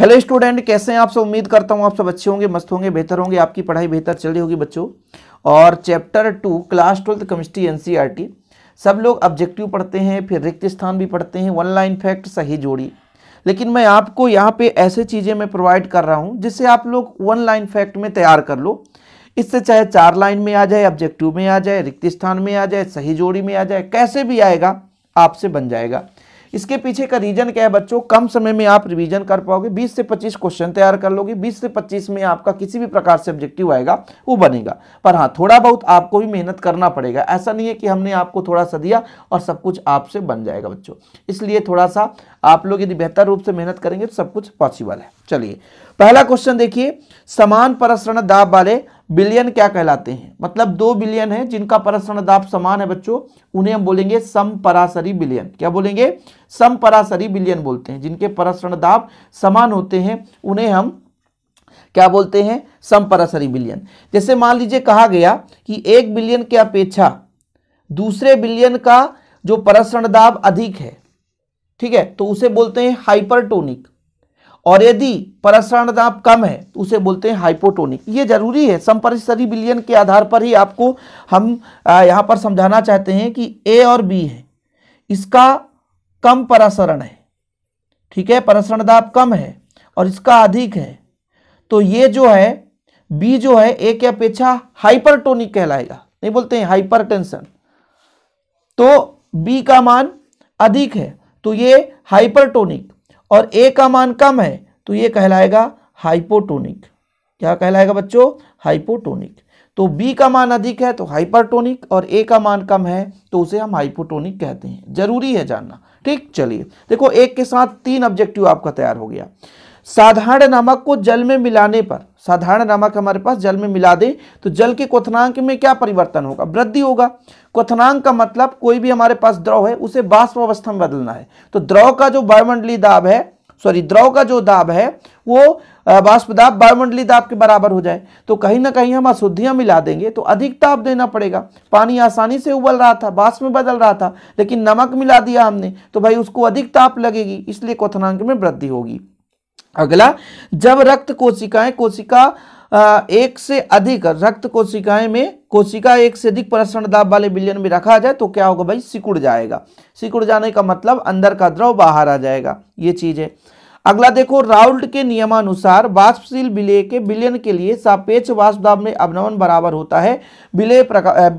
hello student कैसे हैं आप सब उम्मीद करता हूं आप सब अच्छे होंगे मस्त होंगे बेहतर होंगे आपकी पढ़ाई बेहतर चल रही होगी बच्चों और chapter two class twelfth chemistry NCERT सब लोग ऑब्जेक्टिव पढ़ते हैं फिर रिक्त स्थान भी पढ़ते हैं वन लाइन फैक्ट सही जोड़ी लेकिन मैं आपको यहाँ पे ऐसे चीज़ें मैं प्रोवाइड कर रहा हूँ जिससे आप लोग वन लाइन फैक्ट में तैयार कर लो इससे चाहे चार लाइन में आ जाए ऑब्जेक्टिव में आ जाए रिक्त स्थान में आ जाए सही जोड़ी में आ जाए कैसे भी आएगा आपसे बन जाएगा इसके पीछे का रीजन क्या है बच्चों कम समय में आप रिवीजन कर पाओगे 20 से 25 क्वेश्चन तैयार कर लोगे 20 से 25 में आपका किसी भी प्रकार से ऑब्जेक्टिव आएगा वो बनेगा पर हाँ थोड़ा बहुत आपको भी मेहनत करना पड़ेगा ऐसा नहीं है कि हमने आपको थोड़ा सा दिया और सब कुछ आपसे बन जाएगा बच्चों इसलिए थोड़ा सा आप लोग यदि बेहतर रूप से मेहनत करेंगे तो सब कुछ पॉसिबल है चलिए पहला क्वेश्चन देखिए समान परसरण दाब वाले बिलियन क्या कहलाते हैं मतलब दो बिलियन है जिनका परस्परण दाब समान है बच्चों उन्हें हम बोलेंगे सम परासरी बिलियन क्या बोलेंगे सम परासरी बिलियन बोलते हैं जिनके परस्परण दाब समान होते हैं उन्हें हम क्या बोलते हैं सम परासरी बिलियन जैसे मान लीजिए कहा गया कि एक बिलियन की अपेक्षा दूसरे बिलियन का जो परसरण दाब अधिक है ठीक है तो उसे बोलते हैं हाइपरटोनिक और यदि परसरण दाब कम है तो उसे बोलते हैं हाइपोटोनिक ये जरूरी है संपरिसरी विलियन के आधार पर ही आपको हम यहाँ पर समझाना चाहते हैं कि ए और बी है इसका कम परसरण है ठीक है परसरण दाब कम है और इसका अधिक है तो ये जो है बी जो है ए की अपेक्षा हाइपरटोनिक कहलाएगा नहीं बोलते हैं हाइपरटेंशन तो बी का मान अधिक है तो ये हाइपरटोनिक और ए का मान कम है तो ये कहलाएगा हाइपोटोनिक क्या कहलाएगा बच्चों हाइपोटोनिक तो बी का मान अधिक है तो हाइपरटोनिक और ए का मान कम है तो उसे हम हाइपोटोनिक कहते हैं जरूरी है जानना ठीक चलिए देखो एक के साथ तीन ऑब्जेक्टिव आपका तैयार हो गया साधारण नमक को जल में मिलाने पर साधारण नमक हमारे पास जल में मिला दें तो जल के क्वथनांक में क्या परिवर्तन होगा वृद्धि होगा क्वथनांक का मतलब कोई भी हमारे पास द्रव है उसे बाष्प अवस्था में बदलना है तो द्रव का जो वायुमंडली दाब है सॉरी द्रव का जो दाब है वो बाष्प दाब वायुमंडली दाब के बराबर हो जाए तो कहीं ना कहीं हम अशुद्धियाँ मिला देंगे तो अधिक ताप देना पड़ेगा पानी आसानी से उबल रहा था बाष्प में बदल रहा था लेकिन नमक मिला दिया हमने तो भाई उसको अधिक ताप लगेगी इसलिए क्वथनांक में वृद्धि होगी अगला जब रक्त कोशिकाएं कोशिका एक से अधिक रक्त कोशिकाएं में कोशिका एक से अधिक प्रसरण दाब वाले बिलियन में रखा जाए तो क्या होगा भाई सिकुड़ जाएगा सिकुड़ जाने का मतलब अंदर का द्रव बाहर आ जाएगा ये चीज़ है अगला देखो राउल्ट के नियमानुसार वाष्पशील विलय के विलयन के लिए सापेक्ष वाष्प दाब में अवनमन बराबर होता है विलय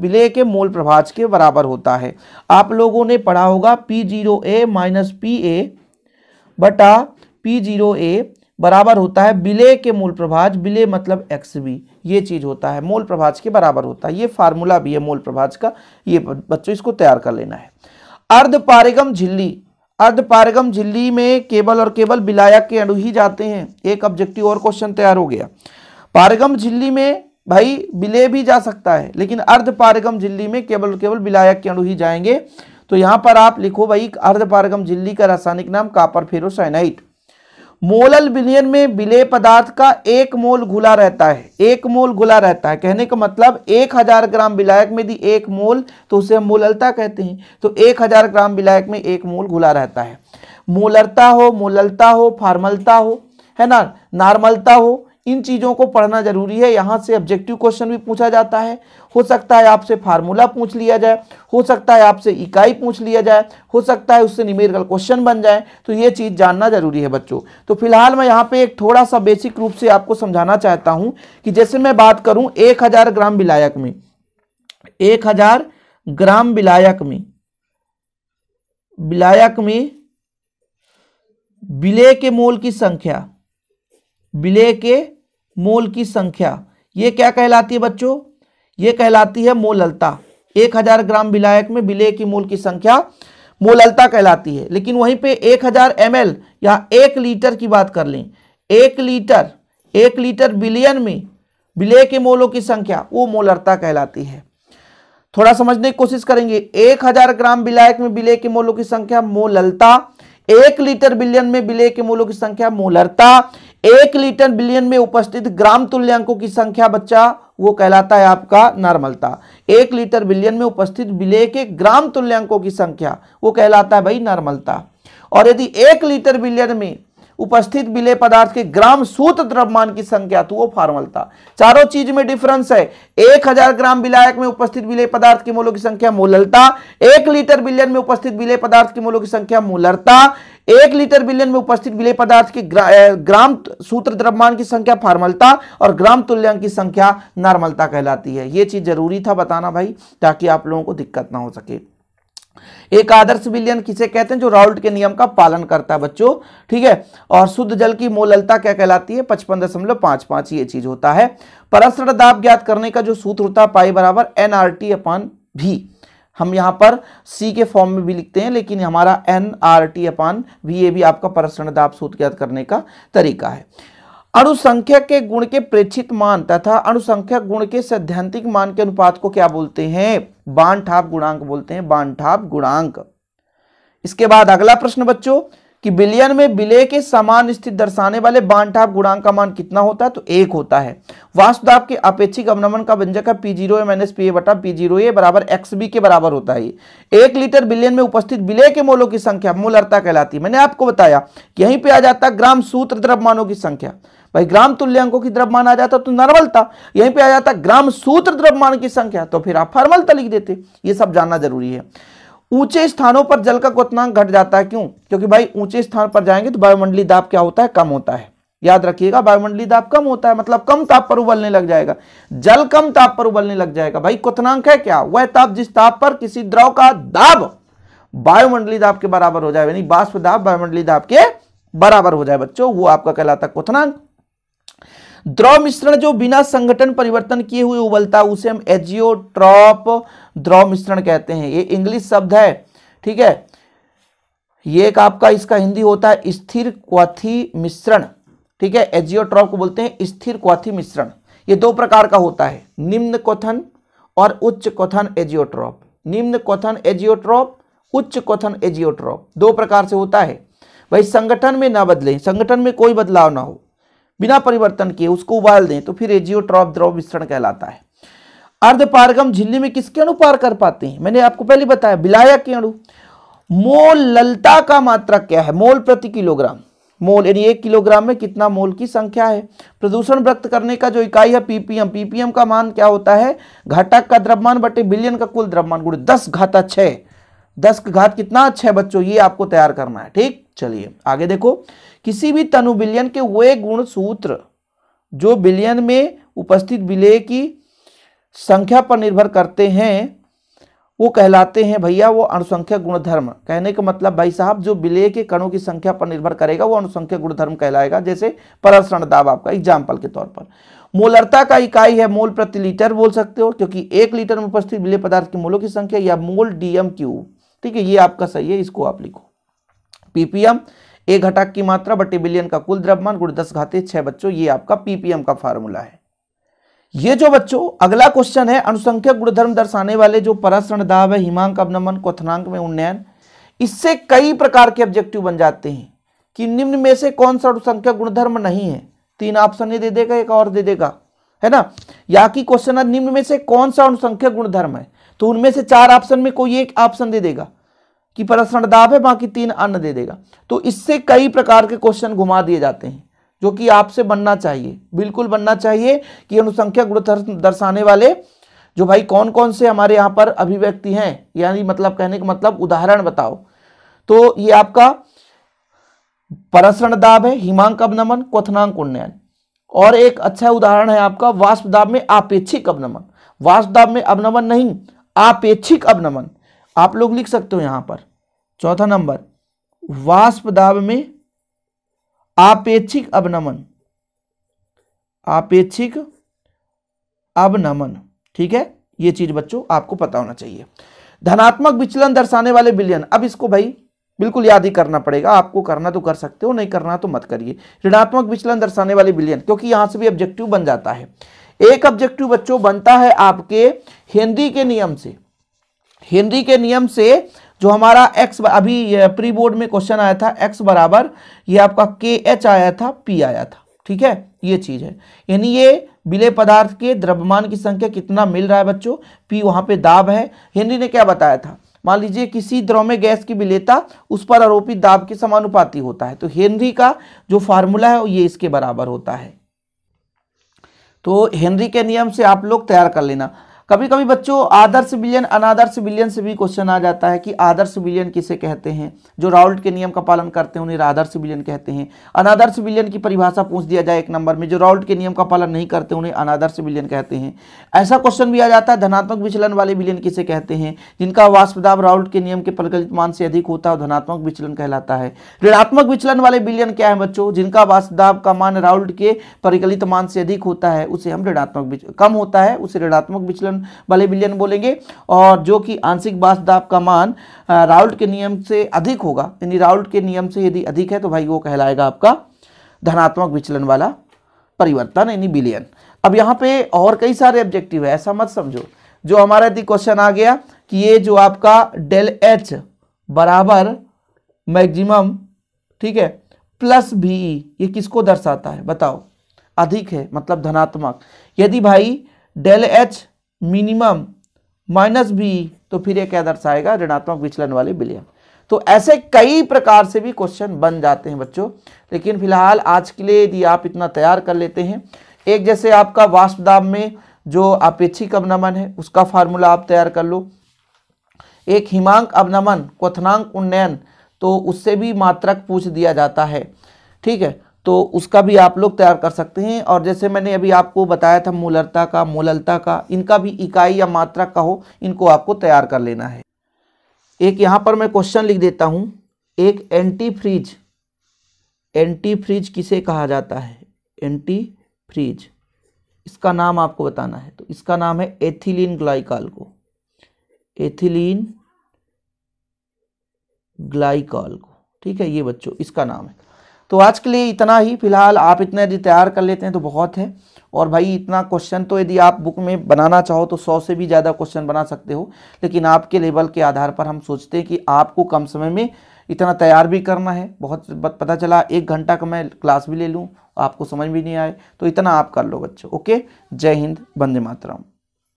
विलय के मोल प्रभाज के बराबर होता है आप लोगों ने पढ़ा होगा P zero A minus P A बटा पी जीरो ए बराबर होता है बिले के मूल प्रभाज बिले मतलब एक्स बी ये चीज़ होता है मूल प्रभाज के बराबर होता है ये फार्मूला भी है मूल प्रभाज का ये बच्चों इसको तैयार कर लेना है अर्धपारगम झिल्ली अर्धपारगम झिल्ली में केबल और केबल बिलायक के अणु ही जाते हैं एक ऑब्जेक्टिव और क्वेश्चन तैयार हो गया पारगम झिल्ली में भाई बिले भी जा सकता है लेकिन अर्धपारगम झिल्ली में केवल केवल बिलायक के अणु ही जाएंगे तो यहां पर आप लिखो भाई अर्धपारगम झिल्ली का रासायनिक नाम कापर फेरोसाइनाइट मोलल विलियन में विलय पदार्थ का एक मोल घुला रहता है एक मोल घुला रहता है कहने का मतलब एक हजार ग्राम विलायक में यदि एक मोल तो उसे हम मोललता कहते हैं तो एक हजार ग्राम विलायक में एक मोल घुला रहता है मोलरता हो मोललता हो फार्मलता हो है ना नॉर्मलता हो इन चीज़ों को पढ़ना जरूरी है यहाँ से ऑब्जेक्टिव क्वेश्चन भी पूछा जाता है हो सकता है आपसे फार्मूला पूछ लिया जाए हो सकता है आपसे इकाई पूछ लिया जाए हो सकता है उससे निमेरिकल क्वेश्चन बन जाए तो ये चीज़ जानना जरूरी है बच्चों तो फिलहाल मैं यहाँ पे एक थोड़ा सा बेसिक रूप से आपको समझाना चाहता हूँ कि जैसे मैं बात करूँ एक ग्राम विलायक में एक ग्राम विलायक में विलायक में विलय के मोल की संख्या विलय के मोल की संख्या ये क्या कहलाती है बच्चों ये कहलाती है मोललता एक हजार ग्राम विलायक में विलेय की मोल की संख्या मोललता कहलाती है लेकिन वहीं पे एक हजार एम एल या एक लीटर की बात कर लें एक लीटर एक लीटर बिलियन में विलेय के मोलों की संख्या वो मोलरता कहलाती है थोड़ा समझने की कोशिश करेंगे एक हजार ग्राम विलायक में विलेय के मोलों की संख्या मोललता एक लीटर बिलियन में विलेय के मोलों की संख्या मोलरता एक लीटर बिलियन में उपस्थित ग्राम तुल्यांकों की संख्या बच्चा वो कहलाता है आपका नर्मलता एक लीटर बिलियन में उपस्थित बिले के ग्राम तुल्यांकों की संख्या वो कहलाता है भाई नर्मलता और यदि एक लीटर बिलियन में उपस्थित बिले पदार्थ के ग्राम सूत्र द्रव्यमान की संख्या तो वो फार्मलता चारों चीज में डिफरेंस है एक हजार ग्राम विलायक में उपस्थित विलय पदार्थ के मोलों की संख्या मोललता एक लीटर बिलियन में उपस्थित बिले पदार्थ के मोलों की संख्या मोलरता एक लीटर बिलियन में उपस्थित विलय पदार्थ की ग्रा, ग्राम सूत्र द्रव्यमान की संख्या फार्मलता और ग्राम तुल्यांक की संख्या नॉर्मलता कहलाती है ये चीज जरूरी था बताना भाई ताकि आप लोगों को दिक्कत ना हो सके एक आदर्श विलयन किसे कहते हैं जो राउल्ट के नियम का पालन करता है बच्चों ठीक है और शुद्ध जल की मोललता क्या कहलाती है पचपन दशमलव पांच पांच ये चीज होता है परस्पर दाब ज्ञात करने का जो सूत्र होता है पाई बराबर एनआरटी अपन भी हम यहां पर सी के फॉर्म में भी लिखते हैं लेकिन हमारा एन आर टी अपान भी ये भी आपका प्रसन्न दाप सूत ज्ञात करने का तरीका है अणुसंख्यक के गुण के प्रेक्षित मान तथा अणुसंख्यक गुण के सैद्धांतिक मान के अनुपात को क्या बोलते हैं ठाप गुणांक बोलते हैं बांठाप गुणांक इसके बाद अगला प्रश्न बच्चों कि बिलियन में बिले के समान स्थित दर्शाने वाले बांटाप गुणांक का मान कितना होता है तो एक होता है वास्तुदाप के अपेक्षिक अवनमन का व्यंजक है P zero minus P A बटा पी जीरो ए बराबर एक्स बी के बराबर होता है एक लीटर बिलियन में उपस्थित बिले के मोलों की संख्या मोलरता कहलाती है मैंने आपको बताया कि यहीं पर आ जाता ग्राम सूत्र द्रव्यमानों की संख्या भाई ग्राम अंकों की द्रव्यमान आ जाता तो नर्मलता यहीं पर आ जाता ग्राम सूत्र द्रव्यमान की संख्या तो फिर आप फर्मलता लिख देते ये सब जानना जरूरी है ऊंचे स्थानों पर जल का क्वनांक घट जाता है क्यों क्योंकि भाई ऊंचे स्थान पर जाएंगे तो वायुमंडलीय दाब क्या होता है कम होता है याद रखिएगा वायुमंडलीय दाब कम होता है मतलब कम ताप पर उबलने लग जाएगा जल कम ताप पर उबलने लग जाएगा भाई क्वनांक है क्या वह ताप जिस ताप पर किसी द्रव का दाब वायुमंडलीय दाब के बराबर हो जाए यानी बाष्प दाब वायुमंडलीय दाब के बराबर हो जाए बच्चों वो आपका कहलाता क्वनांक द्रव मिश्रण जो बिना संगठन परिवर्तन किए हुए उबलता उसे हम एजियोट्रॉप द्रव मिश्रण कहते हैं ये इंग्लिश शब्द है ठीक है ये एक आपका इसका हिंदी होता है स्थिर क्वाथी मिश्रण ठीक है एजियोट्रॉप को बोलते हैं स्थिर क्वाथी मिश्रण ये दो प्रकार का होता है निम्न क्वथन और उच्च क्वथन एजियोट्रॉप निम्न क्वथन एजियोट्रॉप उच्च क्वथन एजियोट्रॉप दो प्रकार से होता है भाई संगठन में ना बदले संगठन में कोई बदलाव ना हो बिना परिवर्तन किए उसको उबाल दें तो फिर एजियोट्रॉप द्रव मिश्रण कहलाता है अर्धपारगम झिल्ली में किसके अणु पार कर पाते हैं मैंने आपको पहले बताया बिलायक के अणु मोल ललता का मात्रा क्या है मोल प्रति किलोग्राम मोल यानी एक किलोग्राम में कितना मोल की संख्या है प्रदूषण व्यक्त करने का जो इकाई है पीपीएम पीपीएम का मान क्या होता है घटक का द्रव्यमान बटे बिलियन का कुल द्रव्यमान गुण दस घाता छह दस का घात कितना अच्छा है बच्चों ये आपको तैयार करना है ठीक चलिए आगे देखो किसी भी तनु बिलियन के वे गुण सूत्र जो बिलियन में उपस्थित विलय की संख्या पर निर्भर करते हैं वो कहलाते हैं भैया वो अनुसंख्यक गुणधर्म कहने का मतलब भाई साहब जो विलय के कणों की संख्या पर निर्भर करेगा वो अनुसंख्यक गुणधर्म कहलाएगा जैसे परसरण दाब आपका एग्जाम्पल के तौर पर मोलरता का इकाई है मोल प्रति लीटर बोल सकते हो क्योंकि एक लीटर में उपस्थित विलय पदार्थ के मोलों की संख्या या मोल डीएम क्यूब ठीक है ये आपका सही है इसको आप लिखो पीपीएम एक घटक की मात्रा बटे बिलियन का कुल द्रव्यमान गुण दस घाते छह बच्चों ये आपका पीपीएम का फार्मूला है ये जो बच्चों अगला क्वेश्चन है अनुसंख्यक गुणधर्म दर्शाने वाले जो परसरण दाब है हिमांक अवनमन क्वनांक में उन्नयन इससे कई प्रकार के ऑब्जेक्टिव बन जाते हैं कि निम्न में से कौन सा अनुसंख्यक गुणधर्म नहीं है तीन ऑप्शन दे देगा एक और दे देगा है ना या कि क्वेश्चन निम्न में से कौन सा अनुसंख्यक गुणधर्म है तो उनमें से चार ऑप्शन में कोई एक ऑप्शन दे देगा कि प्रश्न दाब है बाकी तीन अन्न दे देगा तो इससे कई प्रकार के क्वेश्चन घुमा दिए जाते हैं जो कि आपसे बनना चाहिए बिल्कुल बनना चाहिए कि अनुसंख्या गुण दर्शाने वाले जो भाई कौन कौन से हमारे यहाँ पर अभिव्यक्ति हैं यानी मतलब कहने का मतलब उदाहरण बताओ तो ये आपका परसरण दाब है हिमांक अवनमन क्वथनांक उन्नयन और एक अच्छा उदाहरण है आपका वाष्प दाब में आपेक्षिक अवनमन वाष्प दाब में अवनमन नहीं आपेक्षिक अवनमन आप लोग लिख सकते हो यहां पर चौथा नंबर वाष्प दाब में आपेक्षिक अवनमन आपेक्षिक अवनमन ठीक है यह चीज बच्चों आपको पता होना चाहिए धनात्मक विचलन दर्शाने वाले विलयन अब इसको भाई बिल्कुल याद ही करना पड़ेगा आपको करना तो कर सकते हो नहीं करना तो मत करिए ऋणात्मक विचलन दर्शाने वाले विलयन क्योंकि यहां से भी ऑब्जेक्टिव बन जाता है एक ऑब्जेक्टिव बच्चों बनता है आपके हिंदी के नियम से हिंदी के नियम से जो हमारा x अभी प्री बोर्ड में क्वेश्चन आया था x बराबर ये आपका के एच आया था p आया था ठीक है ये चीज़ है यानी ये विलय पदार्थ के द्रव्यमान की संख्या कितना मिल रहा है बच्चों p वहाँ पे दाब है हिंदी ने क्या बताया था मान लीजिए किसी द्रव में गैस की विलेता उस पर आरोपित दाब के समानुपाती होता है तो हेनरी का जो फार्मूला है वो ये इसके बराबर होता है तो हेनरी के नियम से आप लोग तैयार कर लेना कभी कभी बच्चों आदर्श विलियन अनादर्श विलियन से भी क्वेश्चन आ जाता है कि आदर्श विलियन किसे कहते हैं जो राउल्ट के नियम का पालन करते हैं उन्हें आदर्श विलियन कहते हैं अनादर्श विलियन की परिभाषा पूछ दिया जाए एक नंबर में जो राउल्ट के नियम का पालन नहीं करते उन्हें अनादर्श विलियन कहते हैं ऐसा क्वेश्चन भी आ जाता है धनात्मक विचलन वाले विलियन किसे कहते हैं जिनका वास्पदाब राउल्ट के नियम के प्रकलित मान से अधिक होता है धनात्मक विचलन कहलाता है ऋणात्मक विचलन वाले विलियन क्या है बच्चों जिनका वास्पदाब का मान राउल्ट के परिकलित मान से अधिक होता है उसे हम ऋणात्मक कम होता है उसे ऋणात्मक विचलन वाले विलयन बोलेंगे और जो कि आंशिक बास दाब का मान राउल्ट के नियम से अधिक होगा यानी राउल्ट के नियम से यदि अधिक है तो भाई वो कहलाएगा आपका धनात्मक विचलन वाला परिवर्तन यानी बिलियन अब यहाँ पे और कई सारे ऑब्जेक्टिव है ऐसा मत समझो जो हमारा यदि क्वेश्चन आ गया कि ये जो आपका डेल एच बराबर मैक्सिमम ठीक है प्लस भी e, ये किसको दर्शाता है बताओ अधिक है मतलब धनात्मक यदि भाई del H minimum minus B तो फिर यह क्या दर्शाएगा ऋणात्मक विचलन वाले विलयन तो ऐसे कई प्रकार से भी क्वेश्चन बन जाते हैं बच्चों लेकिन फिलहाल आज के लिए यदि आप इतना तैयार कर लेते हैं एक जैसे आपका वाष्पदाब में जो अपेक्षिक अवनमन है उसका फार्मूला आप तैयार कर लो एक हिमांक अवनमन क्वनांक उन्नयन तो उससे भी मात्रक पूछ दिया जाता है ठीक है तो उसका भी आप लोग तैयार कर सकते हैं और जैसे मैंने अभी आपको बताया था मूलरता का मूललता का इनका भी इकाई या मात्रा का हो इनको आपको तैयार कर लेना है एक यहाँ पर मैं क्वेश्चन लिख देता हूँ एक एंटी फ्रिज एंटी फ्रिज किसे कहा जाता है एंटी फ्रिज इसका नाम आपको बताना है तो इसका नाम है एथिलीन ग्लाइकॉल को एथिलीन ग्लाइकॉल को ठीक है ये बच्चों इसका नाम है तो आज के लिए इतना ही फिलहाल आप इतना यदि तैयार कर लेते हैं तो बहुत है और भाई इतना क्वेश्चन तो यदि आप बुक में बनाना चाहो तो सौ से भी ज़्यादा क्वेश्चन बना सकते हो लेकिन आपके लेवल के आधार पर हम सोचते हैं कि आपको कम समय में इतना तैयार भी करना है बहुत पता चला एक घंटा का मैं क्लास भी ले लूँ आपको समझ भी नहीं आए तो इतना आप कर लो बच्चों ओके जय हिंद वंदे मातरम